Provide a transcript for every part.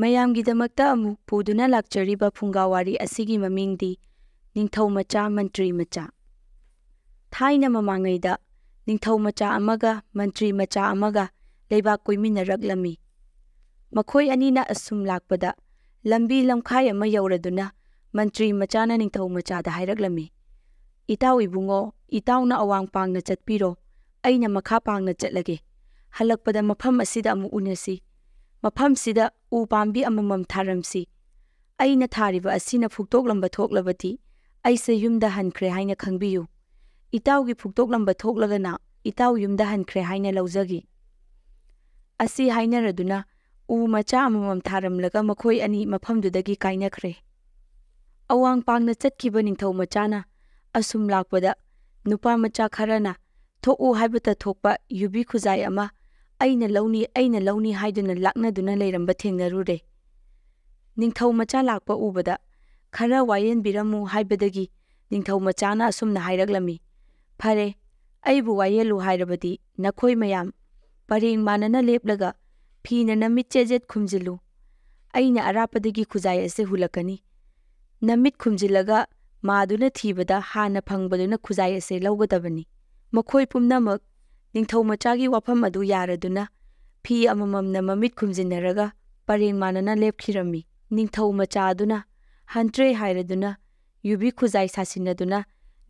ꯃꯌꯥꯝꯒꯤꯗꯃꯛꯇ ꯑꯃꯨꯛ ꯄꯨꯗꯨꯅ ꯂꯥꯛꯆꯔꯤꯕ ꯐꯨꯡꯒꯥꯋꯥꯔꯤ ꯑꯁꯤꯒꯤ ꯃꯃꯤꯡꯗꯤ ꯅꯤꯡꯊꯧ ꯃꯆꯥ ꯃꯟꯇ꯭ꯔꯤ ꯃꯆꯥ ꯊꯥꯏꯅ ꯃꯃꯥꯡꯉꯩꯗ ꯅꯤꯡꯊꯧ ꯃꯆꯥ ꯑꯃꯒ ꯃꯟꯇ꯭ꯔꯤ ꯃꯆꯥ ꯑꯃꯒ ꯂꯩꯕꯥꯛ ꯀꯣꯏꯃꯤꯟꯅꯔꯛꯂꯝꯃꯤ ꯃꯈꯣꯏ ꯑꯅꯤꯅ ꯑꯁꯨꯝ ꯂꯥꯛꯄꯗ ꯂꯝꯕꯤ ꯂꯝꯈꯥꯏ ꯑꯃ ꯌꯧꯔꯗꯨꯅ ꯃꯟꯇ꯭ꯔꯤ ꯃꯆꯥꯅ ꯅꯤꯡꯊꯧ ꯃꯆꯥꯗ ꯍꯥꯏꯔꯛꯂꯝꯃꯤ ꯏꯇꯥꯎ ꯏꯕꯨꯡꯉꯣ ꯏꯇꯥꯎꯅ ꯑꯋꯥꯡ ꯄꯥꯡꯅ ꯆꯠꯄꯤꯔꯣ ꯑꯩꯅ ꯃꯈꯥ ꯄꯥꯡꯅ ꯆꯠꯂꯒꯦ ꯍꯜꯂꯛꯄꯗ ꯃꯐꯝ ꯑꯁꯤꯗ ꯑꯃꯨꯛ ꯎꯅꯁꯤ ꯃꯐꯝꯁꯤꯗ ꯎ ꯄꯥꯝꯕꯤ ꯑꯃꯃꯝ ꯊꯥꯔꯝꯁꯤ ꯑꯩꯅ ꯊꯥꯔꯤꯕ ꯑꯁꯤꯅ ꯐꯨꯛꯇꯣꯛꯂꯝꯕ ꯊꯣꯛꯂꯕꯗꯤ ꯑꯩꯁꯦ ꯌꯨꯝꯗ ꯍꯟꯈ꯭ꯔꯦ ꯍꯥꯏꯅ ꯈꯪꯕꯤꯌꯨ ꯏꯇꯥꯎꯒꯤ ꯐꯨꯛꯇꯣꯛꯂꯝꯕ ꯊꯣꯛꯂꯒꯅ ꯏꯇꯥꯎ ꯌꯨꯝꯗ ꯍꯟꯈ꯭ꯔꯦ ꯍꯥꯏꯅ ꯂꯧꯖꯒꯤ ꯑꯁꯤ ꯍꯥꯏꯅꯔꯗꯨꯅ ꯎ ꯃꯆꯥ ꯑꯃꯃꯝ ꯊꯥꯔꯝꯂꯒ ꯃꯈꯣꯏ ꯑꯅꯤ ꯃꯐꯝꯗꯨꯗꯒꯤ ꯀꯥꯏꯅꯈ꯭ꯔꯦ ꯑꯋꯥꯡ ꯄꯥꯡꯅ ꯆꯠꯈꯤꯕ ꯅꯤꯡꯊꯧ ꯃꯆꯥꯅ ꯑꯁꯨꯝ ꯂꯥꯛꯄꯗ ꯅꯨꯄꯥ ꯃꯆꯥ ꯈꯔꯅ ꯊꯣꯛꯎ ꯍꯥꯏꯕꯇ ꯊꯣꯛꯄ ꯌꯨꯕꯤ ꯈꯨꯖꯥꯏ ꯑꯃ ꯑꯩꯅ ꯂꯧꯅꯤ ꯑꯩꯅ ꯂꯧꯅꯤ ꯍꯥꯏꯗꯨꯅ ꯂꯥꯛꯅꯗꯨꯅ ꯂꯩꯔꯝꯕ ꯊꯦꯡꯅꯔꯨꯔꯦ ꯅꯤꯡꯊꯧ ꯃꯆꯥ ꯂꯥꯛꯄ ꯎꯕꯗ ꯈꯔ ꯋꯥꯌꯦꯟꯕꯤꯔꯝꯃꯨ ꯍꯥꯏꯕꯗꯒꯤ ꯅꯤꯡꯊꯧ ꯃꯆꯥꯅ ꯑꯁꯨꯝꯅ ꯍꯥꯏꯔꯛꯂꯝꯃꯤ ꯐꯔꯦ ꯑꯩꯕꯨ ꯋꯥꯌꯦꯜꯂꯨ ꯍꯥꯏꯔꯕꯗꯤ ꯅꯈꯣꯏ ꯃꯌꯥꯝ ꯄꯔꯦꯡ ꯃꯥꯟꯅꯅ ꯂꯦꯞꯂꯒ ꯐꯤꯅ ꯅꯃꯤꯠ ꯆꯦꯖꯦꯠ ꯈꯨꯝꯖꯤꯜꯂꯨ ꯑꯩꯅ ꯑꯔꯥꯞꯄꯗꯒꯤ ꯈꯨꯖꯥꯏ ꯑꯁꯤ ꯍꯨꯜꯂꯛꯀꯅꯤ ꯅꯃꯤꯠ ꯈꯨꯝꯖꯤꯜꯂꯒ ꯃꯥꯗꯨꯅ ꯊꯤꯕꯗ ꯍꯥꯟꯅ ꯐꯪꯕꯗꯨꯅ ꯈꯨꯖꯥꯏ ꯑꯁꯤ ꯂꯧꯒꯗꯕꯅꯤ ꯃꯈꯣꯏ ꯄꯨꯝꯅꯃꯛ ꯅꯤꯡꯊꯧꯃꯆꯥꯒꯤ ꯋꯥꯐꯝ ꯑꯗꯨ ꯌꯥꯔꯗꯨꯅ ꯐꯤ ꯑꯃꯃꯝꯅ ꯃꯃꯤꯠ ꯈꯨꯝꯖꯤꯟꯅꯔꯒ ꯄꯔꯦꯡ ꯃꯥꯟꯅꯅ ꯂꯦꯞꯈꯤꯔꯝꯃꯤ ꯅꯤꯡꯊꯧ ꯃꯆꯥ ꯑꯗꯨꯅ ꯍꯟꯇ꯭ꯔꯦ ꯍꯥꯏꯔꯗꯨꯅ ꯌꯨꯕꯤ ꯈꯨꯖꯥꯏ ꯁꯥꯁꯤꯟꯅꯗꯨꯅ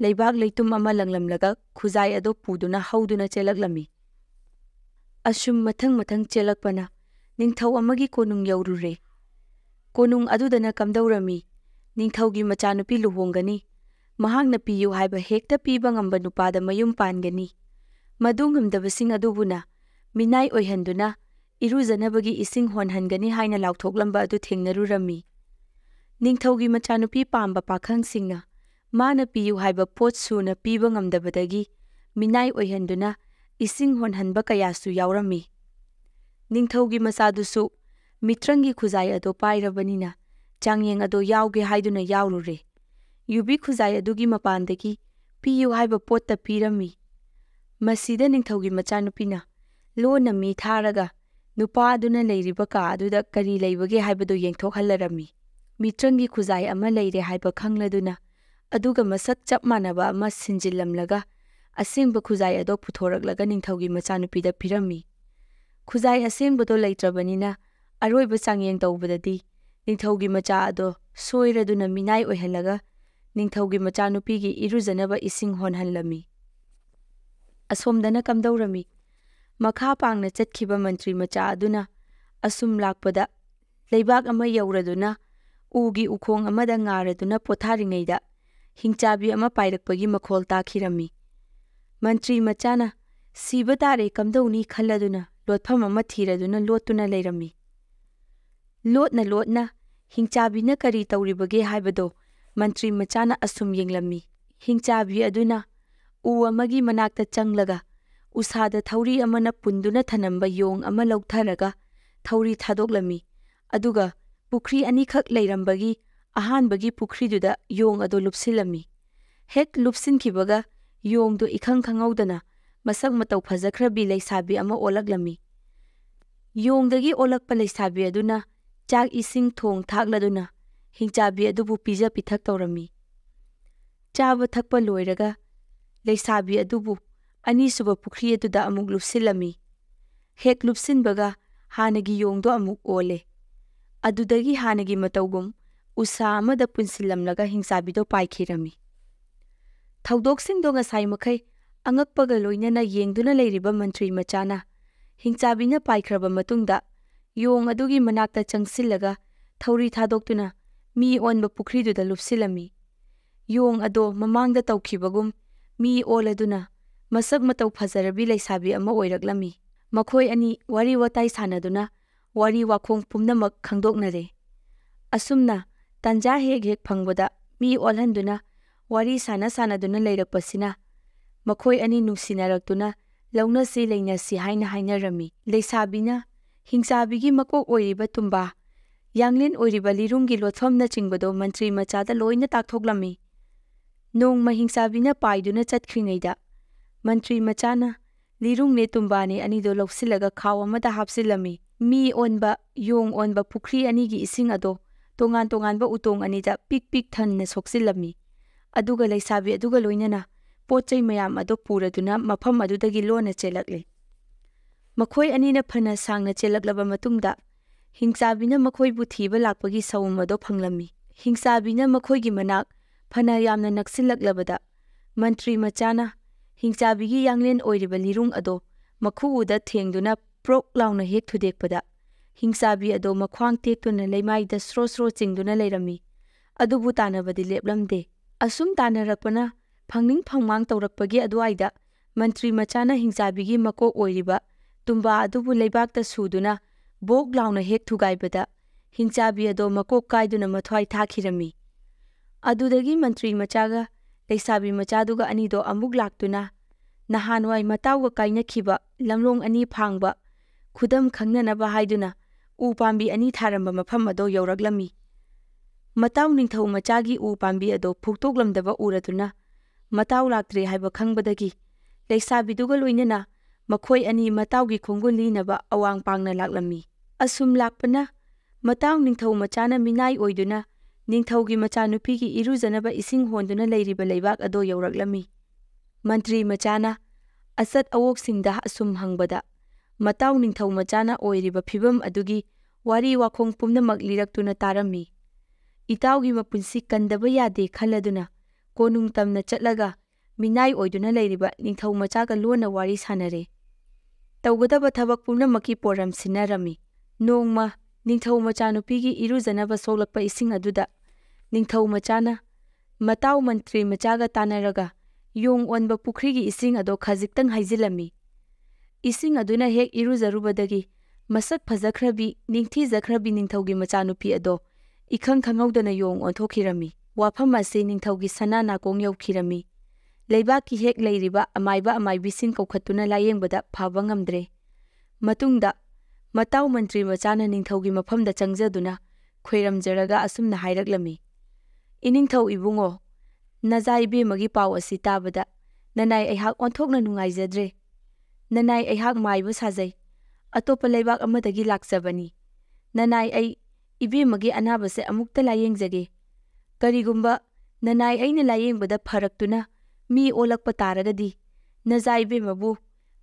ꯂꯩꯕꯥꯛ ꯂꯩꯇꯨꯝ ꯑꯃ ꯂꯪꯂꯝꯂꯒ ꯈꯨꯖꯥꯏ ꯑꯗꯨ ꯄꯨꯗꯨꯅ ꯍꯧꯗꯨꯅ ꯆꯦꯜꯂꯛꯂꯝꯃꯤ ꯑꯁꯨꯝ ꯃꯊꯪ ꯃꯊꯪ ꯆꯦꯜꯂꯛꯄꯅ ꯅꯤꯡꯊꯧ ꯑꯃꯒꯤ ꯀꯣꯅꯨꯡ ꯌꯧꯔꯨꯔꯦ ꯀꯣꯅꯨꯡ ꯑꯗꯨꯗꯅ ꯀꯝꯗꯧꯔꯝꯃꯤ ꯅꯤꯡꯊꯧꯒꯤ ꯃꯆꯥꯅꯨꯄꯤ ꯂꯨꯍꯣꯡꯒꯅꯤ ꯃꯍꯥꯛꯅ ꯄꯤꯌꯨ ꯍꯥꯏꯕ ꯍꯦꯛꯇ ꯄꯤꯕ ꯉꯝꯕ ꯅꯨꯄꯥꯗ ꯃꯌꯨꯝ ꯄꯥꯟꯒꯅꯤ ꯃꯗꯨ ꯉꯝꯗꯕꯁꯤꯡ ꯑꯗꯨꯕꯨꯅ ꯃꯤꯅꯥꯏ ꯑꯣꯏꯍꯟꯗꯨꯅ ꯏꯔꯨꯖꯅꯕꯒꯤ ꯏꯁꯤꯡ ꯍꯣꯟꯍꯟꯒꯅꯤ ꯍꯥꯏꯅ ꯂꯥꯎꯊꯣꯛꯂꯝꯕ ꯑꯗꯨ ꯊꯦꯡꯅꯔꯨꯔꯝꯃꯤ ꯅꯤꯡꯊꯧꯒꯤ ꯃꯆꯥꯅꯨꯄꯤ ꯄꯥꯝꯕ ꯄꯥꯈꯪꯁꯤꯡꯅ ꯃꯥꯅ ꯄꯤꯌꯨ ꯍꯥꯏꯕ ꯄꯣꯠ ꯁꯨꯅ ꯄꯤꯕ ꯉꯝꯗꯕꯗꯒꯤ ꯃꯤꯅꯥꯏ ꯑꯣꯏꯍꯟꯗꯨꯅ ꯏꯁꯤꯡ ꯍꯣꯟꯍꯟꯕ ꯀꯌꯥꯁꯨ ꯌꯥꯎꯔꯝꯃꯤ ꯅꯤꯡꯊꯧꯒꯤ ꯃꯆꯥꯗꯨꯁꯨ ꯃꯤꯇ꯭ꯔꯪꯒꯤ ꯈꯨꯖꯥꯏ ꯑꯗꯣ ꯄꯥꯏꯔꯕꯅꯤꯅ ꯆꯥꯡꯌꯦꯡ ꯑꯗꯣ ꯌꯥꯎꯒꯦ ꯍꯥꯏꯗꯨꯅ ꯌꯥꯎꯔꯨꯔꯦ ꯌꯨꯕꯤ ꯈꯨꯖꯥꯏ ꯑꯗꯨꯒꯤ ꯃꯄꯥꯟꯗꯒꯤ ꯄꯤꯌꯨ ꯍꯥꯏꯕ ꯄꯣꯠꯇ ꯄꯤꯔꯝꯃꯤ ꯃꯁꯤꯗ ꯅꯤꯡꯊꯧꯒꯤ ꯃꯆꯥꯅꯨꯄꯤꯅ ꯂꯣꯟꯅ ꯃꯤ ꯊꯥꯔꯒ ꯅꯨꯄꯥ ꯑꯗꯨꯅ ꯂꯩꯔꯤꯕ ꯀꯥ ꯑꯗꯨꯗ ꯀꯔꯤ ꯂꯩꯕꯒꯦ ꯍꯥꯏꯕꯗꯨ ꯌꯦꯡꯊꯣꯛꯍꯜꯂꯔꯝꯃꯤ ꯃꯤꯇ꯭ꯔꯪꯒꯤ ꯈꯨꯖꯥꯏ ꯑꯃ ꯂꯩꯔꯦ ꯍꯥꯏꯕ ꯈꯪꯂꯗꯨꯅ ꯑꯗꯨꯒ ꯃꯁꯛ ꯆꯞ ꯃꯥꯟꯅꯕ ꯑꯃ ꯁꯤꯟꯖꯤꯜꯂꯝꯂꯒ ꯑꯁꯦꯡꯕ ꯈꯨꯖꯥꯏ ꯑꯗꯣ ꯄꯨꯊꯣꯔꯛꯂꯒ ꯅꯤꯡꯊꯧꯒꯤ ꯃꯆꯥꯅꯨꯄꯤꯗ ꯄꯤꯔꯝꯃꯤ ꯈꯨꯖꯥꯏ ꯑꯁꯦꯡꯕꯗꯣ ꯂꯩꯇ꯭ꯔꯕꯅꯤꯅ ꯑꯔꯣꯏꯕ ꯆꯥꯡꯌꯦꯡ ꯇꯧꯕꯗꯗꯤ ꯅꯤꯡꯊꯧꯒꯤ ꯃꯆꯥ ꯑꯗꯣ ꯁꯣꯏꯔꯗꯨꯅ ꯃꯤꯅꯥꯏ ꯑꯣꯏꯍꯜꯂꯒ ꯅꯤꯡꯊꯧꯒꯤ ꯃꯆꯥꯅꯨꯄꯤꯒꯤ ꯏꯔꯨꯖꯅꯕ ꯏꯁꯤꯡ ꯍꯣꯟꯍꯜꯂꯝꯃꯤ ꯑꯁꯣꯝꯗꯅ ꯀꯝꯗꯧꯔꯝꯃꯤ ꯃꯈꯥ ꯄꯥꯡꯅ ꯆꯠꯈꯤꯕ ꯃꯟꯇ꯭ꯔꯤ ꯃꯆꯥ ꯑꯗꯨꯅ ꯑꯁꯨꯝ ꯂꯥꯛꯄꯗ ꯂꯩꯕꯥꯛ ꯑꯃ ꯌꯧꯔꯗꯨꯅ ꯎꯒꯤ ꯎꯈꯣꯡ ꯑꯃꯗ ꯉꯥꯔꯗꯨꯅ ꯄꯣꯊꯥꯔꯤꯉꯩꯗ ꯍꯤꯡꯆꯥꯕꯤ ꯑꯃ ꯄꯥꯏꯔꯛꯄꯒꯤ ꯃꯈꯣꯜ ꯇꯥꯈꯤꯔꯝꯃꯤ ꯃꯟꯇ꯭ꯔꯤ ꯃꯆꯥꯅ ꯁꯤꯕ ꯇꯥꯔꯦ ꯀꯝꯗꯧꯅꯤ ꯈꯜꯂꯗꯨꯅ ꯂꯣꯠꯐꯝ ꯑꯃ ꯊꯤꯔꯗꯨꯅ ꯂꯣꯠꯇꯨꯅ ꯂꯩꯔꯝꯃꯤ ꯂꯣꯠꯅ ꯂꯣꯠꯅ ꯍꯤꯡꯆꯥꯕꯤꯅ ꯀꯔꯤ ꯇꯧꯔꯤꯕꯒꯦ ꯍꯥꯏꯕꯗꯣ ꯃꯟꯇ꯭ꯔꯤ ꯃꯆꯥꯅ ꯑꯁꯨꯝ ꯌꯦꯡꯂꯝꯃꯤ ꯍꯤꯡꯆꯥꯕꯤ ꯑꯗꯨꯅ ꯎ ꯑꯃꯒꯤ ꯃꯅꯥꯛꯇ ꯆꯪꯂꯒ ꯎꯁꯥꯗ ꯊꯧꯔꯤ ꯑꯃꯅ ꯄꯨꯟꯗꯨꯅ ꯊꯅꯝꯕ ꯌꯣꯡ ꯑꯃ ꯂꯧꯊꯔꯒ ꯊꯧꯔꯤ ꯊꯥꯗꯣꯛꯂꯝꯃꯤ ꯑꯗꯨꯒ ꯄꯨꯈ꯭ꯔꯤ ꯑꯅꯤꯈꯛ ꯂꯩꯔꯝꯕꯒꯤ ꯑꯍꯥꯟꯕꯒꯤ ꯄꯨꯈ꯭ꯔꯤꯗꯨꯗ ꯌꯣꯡ ꯑꯗꯨ ꯂꯨꯞꯁꯤꯜꯂꯝꯃꯤ ꯍꯦꯛ ꯂꯨꯞꯁꯤꯟꯈꯤꯕꯒ ꯌꯣꯡꯗꯨ ꯏꯈꯪ ꯈꯪꯍꯧꯗꯅ ꯃꯁꯛ ꯃꯇꯧ ꯐꯖꯈ꯭ꯔꯕꯤ ꯂꯩꯁꯥꯕꯤ ꯑꯃ ꯑꯣꯜꯂꯛꯂꯝꯃꯤ ꯌꯣꯡꯗꯒꯤ ꯑꯣꯜꯂꯛꯄ ꯂꯩꯁꯥꯕꯤ ꯑꯗꯨꯅ ꯆꯥꯛ ꯏꯁꯤꯡ ꯊꯣꯡ ꯊꯥꯛꯂꯗꯨꯅ ꯍꯤꯡꯆꯥꯕꯤ ꯑꯗꯨꯕꯨ ꯄꯤꯖ ꯄꯤꯊꯛ ꯇꯧꯔꯝꯃꯤ ꯆꯥꯕ ꯊꯛꯄ ꯂꯣꯏꯔꯒ ꯂꯩꯁꯥꯕꯤ ꯑꯗꯨꯕꯨ ꯑꯅꯤꯁꯨꯕ ꯄꯨꯈ꯭ꯔꯤ ꯑꯗꯨꯗ ꯑꯃꯨꯛ ꯂꯨꯞꯁꯤꯜꯂꯝꯃꯤ ꯍꯦꯛ ꯂꯨꯞꯁꯤꯟꯕꯒ ꯍꯥꯟꯅꯒꯤ ꯌꯣꯡꯗꯣ ꯑꯃꯨꯛ ꯑꯣꯜꯂꯦ ꯑꯗꯨꯗꯒꯤ ꯍꯥꯟꯅꯒꯤ ꯃꯇꯧꯒꯨꯝ ꯎꯁꯥ ꯑꯃꯗ ꯄꯨꯟꯁꯤꯜꯂꯝꯂꯒ ꯍꯤꯡꯁꯥꯕꯤꯗꯣ ꯄꯥꯏꯈꯤꯔꯝꯃꯤ ꯊꯧꯗꯣꯛꯁꯤꯡꯗꯣ ꯉꯁꯥꯏ ꯃꯈꯩ ꯑꯉꯛꯄꯒ ꯂꯣꯏꯅꯅ ꯌꯦꯡꯗꯨꯅ ꯂꯩꯔꯤꯕ ꯃꯟꯇ꯭ꯔꯤ ꯃꯆꯥꯅ ꯍꯤꯡꯆꯥꯕꯤꯅ ꯄꯥꯏꯈ꯭ꯔꯕ ꯃꯇꯨꯡꯗ ꯌꯣꯡ ꯑꯗꯨꯒꯤ ꯃꯅꯥꯛꯇ ꯆꯪꯁꯤꯜꯂꯒ ꯊꯧꯔꯤ ꯊꯥꯗꯣꯛꯇꯨꯅ ꯃꯤ ꯑꯣꯟꯕ ꯄꯨꯈ꯭ꯔꯤꯗꯨꯗ ꯂꯨꯞꯁꯤꯜꯂꯝꯃꯤ ꯌꯣꯡ ꯑꯗꯣ ꯃꯃꯥꯡꯗ ꯇꯧꯈꯤꯕꯒꯨꯝ ꯃꯤ ꯑꯣꯜꯂꯗꯨꯅ ꯃꯁꯛ ꯃꯇꯧ ꯐꯖꯔꯕꯤ ꯂꯩꯁꯥꯕꯤ ꯑꯃ ꯑꯣꯏꯔꯛꯂꯝꯃꯤ ꯃꯈꯣꯏ ꯑꯅꯤ ꯋꯥꯔꯤ ꯋꯥꯇꯥꯏ ꯁꯥꯟꯅꯗꯨꯅ ꯋꯥꯔꯤ ꯋꯥꯈꯣꯡ ꯄꯨꯝꯅꯃꯛ ꯈꯪꯗꯣꯛꯅꯔꯦ ꯑꯁꯨꯝꯅ ꯇꯥꯟꯖꯥ ꯍꯦꯛ ꯍꯦꯛ ꯐꯪꯕꯗ ꯃꯤ ꯑꯣꯜꯍꯟꯗꯨꯅ ꯋꯥꯔꯤ ꯁꯥꯟꯅ ꯁꯥꯟꯅꯗꯨꯅ ꯂꯩꯔꯛꯄꯁꯤꯅ ꯃꯈꯣꯏ ꯑꯅꯤ ꯅꯨꯡꯁꯤꯅꯔꯛꯇꯨꯅ ꯂꯧꯅꯁꯤ ꯂꯩꯅꯁꯤ ꯍꯥꯏꯅ ꯍꯥꯏꯅꯔꯝꯃꯤ ꯂꯩꯁꯥꯕꯤꯅ ꯍꯤꯡꯆꯥꯕꯤꯒꯤ ꯃꯀꯣꯛ ꯑꯣꯏꯔꯤꯕ ꯇꯨꯝꯕꯥ ꯌꯥꯡꯂꯦꯟ ꯑꯣꯏꯔꯤꯕ ꯂꯤꯔꯨꯡꯒꯤ ꯂꯣꯠꯐꯝꯅꯆꯤꯡꯕꯗꯣ ꯃꯟꯇ꯭ꯔꯤ ꯃꯆꯥꯗ ꯂꯣꯏꯅ ꯇꯥꯛꯊꯣꯛꯂꯝꯃꯤ ꯅꯣꯡꯃ ꯍꯤꯡꯁꯥꯕꯤꯅ ꯄꯥꯏꯗꯨꯅ ꯆꯠꯈ꯭ꯔꯤꯉꯩꯗ ꯃꯟꯇ꯭ꯔꯤ ꯃꯆꯥꯅ ꯂꯤꯔꯨꯡꯅꯦ ꯇꯨꯝꯕꯥꯅꯦ ꯑꯅꯤꯗꯣ ꯂꯧꯁꯤꯜꯂꯒ ꯈꯥꯎ ꯑꯃꯗ ꯍꯥꯞꯆꯤꯜꯂꯝꯃꯤ ꯃꯤ ꯑꯣꯟꯕ ꯌꯣꯡ ꯑꯣꯟꯕ ꯄꯨꯈ꯭ꯔꯤ ꯑꯅꯤꯒꯤ ꯏꯁꯤꯡ ꯑꯗꯣ ꯇꯣꯉꯥꯟ ꯇꯣꯉꯥꯟꯕ ꯎꯇꯣꯡ ꯑꯅꯤꯗ ꯄꯤꯛ ꯄꯤꯛ ꯊꯟꯅ ꯁꯣꯛꯆꯤꯜꯂꯝꯃꯤ ꯑꯗꯨꯒ ꯂꯩꯁꯥꯕꯤ ꯑꯗꯨꯒ ꯂꯣꯏꯅꯅ ꯄꯣꯠ ꯆꯩ ꯃꯌꯥꯝ ꯑꯗꯣ ꯄꯨꯔꯗꯨꯅ ꯃꯐꯝ ꯑꯗꯨꯗꯒꯤ ꯂꯣꯟꯅ ꯆꯦꯜꯂꯛꯂꯤ ꯃꯈꯣꯏ ꯑꯅꯤꯅ ꯐꯅ ꯁꯥꯡꯅ ꯆꯦꯜꯂꯛꯂꯕ ꯃꯇꯨꯡꯗ ꯍꯤꯡꯆꯥꯕꯤꯅ ꯃꯈꯣꯏꯕꯨ ꯊꯤꯕ ꯂꯥꯛꯄꯒꯤ ꯁꯧꯝ ꯑꯗꯣ ꯐꯪꯂꯝꯃꯤ ꯍꯤꯡꯆꯥꯕꯤꯅ ꯃꯈꯣꯏꯒꯤ ꯃꯅꯥꯛ ꯐꯅ ꯌꯥꯝꯅ ꯅꯛꯁꯤꯜꯂꯛꯂꯕꯗ ꯃꯟꯇ꯭ꯔꯤ ꯃꯆꯥꯅ ꯍꯤꯡꯆꯥꯕꯤꯒꯤ ꯌꯥꯡꯂꯦꯟ ꯑꯣꯏꯔꯤꯕ ꯂꯤꯔꯨꯡ ꯑꯗꯣ ꯃꯈꯨꯎꯗ ꯊꯦꯡꯗꯨꯅ ꯄ꯭ꯔꯣꯛ ꯂꯥꯎꯅ ꯍꯦꯛ ꯊꯨꯗꯦꯛꯄꯗ ꯍꯤꯡꯆꯥꯕꯤ ꯑꯗꯣ ꯃꯈ꯭ꯋꯥꯡ ꯇꯦꯛꯇꯨꯅ ꯂꯩꯃꯥꯏꯗ ꯁ꯭ꯔꯣ ꯁ꯭ꯔꯣ ꯆꯤꯡꯗꯨꯅ ꯂꯩꯔꯝꯃꯤ ꯑꯗꯨꯕꯨ ꯇꯥꯟꯅꯕꯗꯤ ꯂꯦꯞꯂꯝꯗꯦ ꯑꯁꯨꯝ ꯇꯥꯟꯅꯔꯛꯄꯅ ꯐꯪꯅꯤꯡ ꯐꯪꯃꯥꯡ ꯇꯧꯔꯛꯄꯒꯤ ꯑꯗꯨꯋꯥꯏꯗ ꯃꯟꯇ꯭ꯔꯤ ꯃꯆꯥꯅ ꯍꯤꯡꯆꯥꯕꯤꯒꯤ ꯃꯀꯣꯛ ꯑꯣꯏꯔꯤꯕ ꯇꯨꯝꯕꯥ ꯑꯗꯨꯕꯨ ꯂꯩꯕꯥꯛꯇ ꯁꯨꯗꯨꯅ ꯕꯣꯛ ꯂꯥꯎꯅ ꯍꯦꯛ ꯊꯨꯒꯥꯏꯕꯗ ꯍꯤꯡꯆꯥꯕꯤ ꯑꯗꯣ ꯃꯀꯣꯛ ꯀꯥꯏꯗꯨꯅ ꯃꯊ꯭ꯋꯥꯏ ꯊꯥꯈꯤꯔꯝꯃꯤ ꯑꯗꯨꯗꯒꯤ ꯃꯟꯇ꯭ꯔꯤ ꯃꯆꯥꯒ ꯂꯩꯁꯥꯕꯤ ꯃꯆꯥꯗꯨꯒ ꯑꯅꯤꯗꯣ ꯑꯃꯨꯛ ꯂꯥꯛꯇꯨꯅ ꯅꯍꯥꯟꯋꯥꯏ ꯃꯇꯥꯎꯒ ꯀꯥꯏꯅꯈꯤꯕ ꯂꯝꯂꯣꯡ ꯑꯅꯤ ꯐꯥꯡꯕ ꯈꯨꯗꯝ ꯈꯪꯅꯅꯕ ꯍꯥꯏꯗꯨꯅ ꯎ ꯄꯥꯝꯕꯤ ꯑꯅꯤ ꯊꯥꯔꯝꯕ ꯃꯐꯝ ꯑꯗꯣ ꯌꯧꯔꯛꯂꯝꯃꯤ ꯃꯇꯥꯎ ꯅꯤꯡꯊꯧ ꯃꯆꯥꯒꯤ ꯎ ꯄꯥꯝꯕꯤ ꯑꯗꯣ ꯐꯨꯛꯇꯣꯛꯂꯝꯗꯕ ꯎꯔꯗꯨꯅ ꯃꯇꯥꯎ ꯂꯥꯛꯇ꯭ꯔꯦ ꯍꯥꯏꯕ ꯈꯪꯕꯗꯒꯤ ꯂꯩꯁꯥꯕꯤꯗꯨꯒ ꯂꯣꯏꯅꯅ ꯃꯈꯣꯏ ꯑꯅꯤ ꯃꯇꯥꯎꯒꯤ ꯈꯣꯡꯒꯨꯟ ꯂꯤꯅꯕ ꯑꯋꯥꯡ ꯄꯥꯡꯅ ꯂꯥꯛꯂꯝꯃꯤ ꯑꯁꯨꯝ ꯂꯥꯛꯄꯅ ꯃꯇꯥꯎ ꯅꯤꯡꯊꯧ ꯃꯆꯥꯅ ꯃꯤꯅꯥꯏ ꯑꯣꯏꯗꯨꯅ ꯅꯤꯡꯊꯧꯒꯤ ꯃꯆꯥꯅꯨꯄꯤꯒꯤ ꯏꯔꯨꯖꯅꯕ ꯏꯁꯤꯡ ꯍꯣꯟꯗꯨꯅ ꯂꯩꯔꯤꯕ ꯂꯩꯕꯥꯛ ꯑꯗꯣ ꯌꯧꯔꯛꯂꯝꯃꯤ ꯃꯟꯇ꯭ꯔꯤ ꯃꯆꯥꯅ ꯑꯆꯠ ꯑꯋꯣꯛꯁꯤꯡꯗ ꯑꯁꯨꯝ ꯍꯪꯕꯗ ꯃꯇꯥꯎ ꯅꯤꯡꯊꯧ ꯃꯆꯥꯅ ꯑꯣꯏꯔꯤꯕ ꯐꯤꯚꯝ ꯑꯗꯨꯒꯤ ꯋꯥꯔꯤ ꯋꯥꯈꯣꯡ ꯄꯨꯝꯅꯃꯛ ꯂꯤꯔꯛꯇꯨꯅ ꯇꯥꯔꯝꯃꯤ ꯏꯇꯥꯎꯒꯤ ꯃꯄꯨꯟꯁꯤ ꯀꯟꯗꯕ ꯌꯥꯗꯦ ꯈꯜꯂꯗꯨꯅ ꯀꯣꯅꯨꯡ ꯇꯝꯅ ꯆꯠꯂꯒ ꯃꯤꯅꯥꯏ ꯑꯣꯏꯗꯨꯅ ꯂꯩꯔꯤꯕ ꯅꯤꯡꯊꯧ ꯃꯆꯥꯒ ꯂꯣꯟꯅ ꯋꯥꯔꯤ ꯁꯥꯟꯅꯔꯦ ꯇꯧꯒꯗꯕ ꯊꯕꯛ ꯄꯨꯝꯅꯃꯛꯀꯤ ꯄꯣꯔꯝ ꯁꯤꯟꯅꯔꯝꯃꯤ ꯅꯣꯡꯃ ꯅꯤꯡꯊꯧ ꯃꯆꯥꯅꯨꯄꯤꯒꯤ ꯏꯔꯨꯖꯅꯕ ꯁꯣꯛꯂꯛꯄ ꯏꯁꯤꯡ ꯑꯗꯨꯗ ꯅꯤꯡꯊꯧ ꯃꯆꯥꯅ ꯃꯇꯥꯎ ꯃꯟꯇ꯭ꯔꯤ ꯃꯆꯥꯒ ꯇꯥꯟꯅꯔꯒ ꯌꯣꯡ ꯑꯣꯟꯕ ꯄꯨꯈ꯭ꯔꯤꯒꯤ ꯏꯁꯤꯡ ꯑꯗꯣ ꯈꯖꯤꯛꯇꯪ ꯍꯩꯖꯤꯜꯂꯝꯃꯤ ꯏꯁꯤꯡ ꯑꯗꯨꯅ ꯍꯦꯛ ꯏꯔꯨꯖꯔꯨꯕꯗꯒꯤ ꯃꯁꯛ ꯐꯖꯈ꯭ꯔꯕꯤ ꯅꯤꯡꯊꯤꯖꯈ꯭ꯔꯕꯤ ꯅꯤꯡꯊꯧꯒꯤ ꯃꯆꯥꯅꯨꯄꯤ ꯑꯗꯣ ꯏꯈꯪ ꯈꯪꯍꯧꯗꯅ ꯌꯣꯡ ꯑꯣꯟꯊꯣꯛꯈꯤꯔꯝꯃꯤ ꯋꯥꯐꯝ ꯑꯁꯤ ꯅꯤꯡꯊꯧꯒꯤ ꯁꯅꯥ ꯅꯥꯀꯣꯡ ꯌꯧꯈꯤꯔꯝꯃꯤ ꯂꯩꯕꯥꯛꯀꯤ ꯍꯦꯛ ꯂꯩꯔꯤꯕ ꯑꯃꯥꯏꯕ ꯑꯃꯥꯏꯕꯤꯁꯤꯡ ꯀꯧꯈꯠꯇꯨꯅ ꯂꯥꯌꯦꯡꯕꯗ ꯐꯕ ꯉꯝꯗ꯭ꯔꯦ ꯃꯇꯨꯡꯗ मताऊ मंत्री मचाना निथौ की मफम चंजना खोरमजर असम इनौ इबूंगो नजा इबेम की पासी ताबद ननाई अंथोनाद्रे ननाई माइब साजे अतोपी लाचबनी ननाई इबेम की अनाब से लाएंगे कहींगुम ननाई अगर लाएंगद फरक्तना मी ओलप तारगदी नजा इबेमु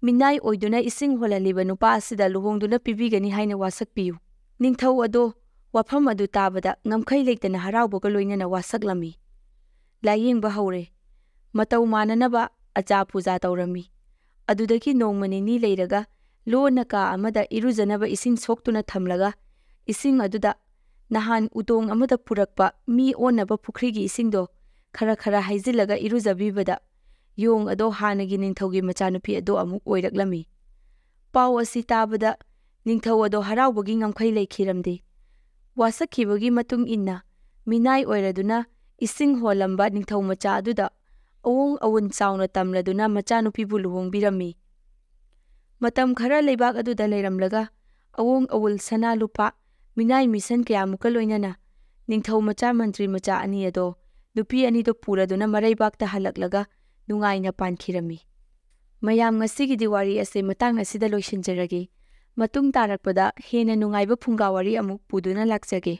ꯃꯤꯅꯥꯏ ꯑꯣꯏꯗꯨꯅ ꯏꯁꯤꯡ ꯍꯣꯜꯍꯜꯂꯤꯕ ꯅꯨꯄꯥ ꯑꯁꯤꯗ ꯂꯨꯍꯣꯡꯗꯨꯅ ꯄꯤꯕꯤꯒꯅꯤ ꯍꯥꯏꯅ ꯋꯥꯁꯛꯄꯤꯌꯨ ꯅꯤꯡꯊꯧ ꯑꯗꯣ ꯋꯥꯐꯝ ꯑꯗꯨ ꯇꯥꯕꯗ ꯉꯝꯈꯩ ꯂꯩꯇꯅ ꯍꯔꯥꯎꯕꯒ ꯂꯣꯏꯅꯅ ꯋꯥꯁꯛꯂꯝꯃꯤ ꯂꯥꯌꯦꯡꯕ ꯍꯧꯔꯦ ꯃꯇꯧ ꯃꯥꯟꯅꯅꯕ ꯑꯆꯥ ꯄꯨꯖꯥ ꯇꯧꯔꯝꯃꯤ ꯑꯗꯨꯗꯒꯤ ꯅꯣꯡꯃ ꯅꯤꯅꯤ ꯂꯩꯔꯒ ꯂꯣꯟꯅ ꯀꯥ ꯑꯃꯗ ꯏꯔꯨꯖꯅꯕ ꯏꯁꯤꯡ ꯁꯣꯛꯇꯨꯅ ꯊꯝꯂꯒ ꯏꯁꯤꯡ ꯑꯗꯨꯗ ꯅꯍꯥꯟ ꯎꯇꯣꯡ ꯑꯃꯗ ꯄꯨꯔꯛꯄ ꯃꯤ ꯑꯣꯟꯅꯕ ꯄꯨꯈ꯭ꯔꯤꯒꯤ ꯏꯁꯤꯡꯗꯣ ꯈꯔ ꯈꯔ ꯍꯩꯖꯤꯜꯂꯒ ꯏꯔꯨꯖꯕꯤꯕꯗ ꯌꯣꯡ ꯑꯗꯣ ꯍꯥꯟꯅꯒꯤ ꯅꯤꯡꯊꯧꯒꯤ ꯃꯆꯥꯅꯨꯄꯤ ꯑꯗꯣ ꯑꯃꯨꯛ ꯑꯣꯏꯔꯛꯂꯝꯃꯤ ꯄꯥꯎ ꯑꯁꯤ ꯇꯥꯕꯗ ꯅꯤꯡꯊꯧ ꯑꯗꯣ ꯍꯔꯥꯎꯕꯒꯤ ꯉꯝꯈꯩ ꯂꯩꯈꯤꯔꯝꯗꯦ ꯋꯥꯁꯛꯈꯤꯕꯒꯤ ꯃꯇꯨꯡ ꯏꯟꯅ ꯃꯤꯅꯥꯏ ꯑꯣꯏꯔꯗꯨꯅ ꯏꯁꯤꯡ ꯍꯣꯜꯂꯝꯕ ꯅꯤꯡꯊꯧ ꯃꯆꯥ ꯑꯗꯨꯗ ꯑꯋꯣꯡ ꯑꯎꯟ ꯆꯥꯎꯅ ꯇꯝꯂꯗꯨꯅ ꯃꯆꯥꯅꯨꯄꯤꯕꯨ ꯂꯨꯍꯣꯡꯕꯤꯔꯝꯃꯤ ꯃꯇꯝ ꯈꯔ ꯂꯩꯕꯥꯛ ꯑꯗꯨꯗ ꯂꯩꯔꯝꯂꯒ ꯑꯋꯣꯡ ꯑꯎꯜ ꯁꯅꯥ ꯂꯨꯄꯥ ꯃꯤꯅꯥꯏ ꯃꯤꯁꯟ ꯀꯌꯥꯃꯨꯛꯀ ꯂꯣꯏꯅꯅ ꯅꯤꯡꯊꯧ ꯃꯆꯥ ꯃꯟꯇ꯭ꯔꯤ ꯃꯆꯥ ꯑꯅꯤ ꯑꯗꯣ ꯅꯨꯄꯤ ꯑꯅꯤꯗꯣ ꯄꯨꯔꯗꯨꯅ ꯃꯔꯩꯕꯥꯛꯇ ꯍꯜꯂꯛꯂꯒ ꯅꯨꯡꯉꯥꯏꯅ ꯄꯥꯟꯈꯤꯔꯝꯃꯤ ꯃꯌꯥꯝ ꯉꯁꯤꯒꯤꯗꯤ ꯋꯥꯔꯤ ꯑꯁꯤ ꯃꯇꯥꯡ ꯑꯁꯤꯗ ꯂꯣꯏꯁꯤꯟꯖꯔꯒꯦ ꯃꯇꯨꯡ ꯇꯥꯔꯛꯄꯗ ꯍꯦꯟꯅ ꯅꯨꯡꯉꯥꯏꯕ ꯐꯨꯡꯒꯥ ꯋꯥꯔꯤ ꯑꯃꯨꯛ ꯄꯨꯗꯨꯅ ꯂꯥꯛꯆꯒꯦ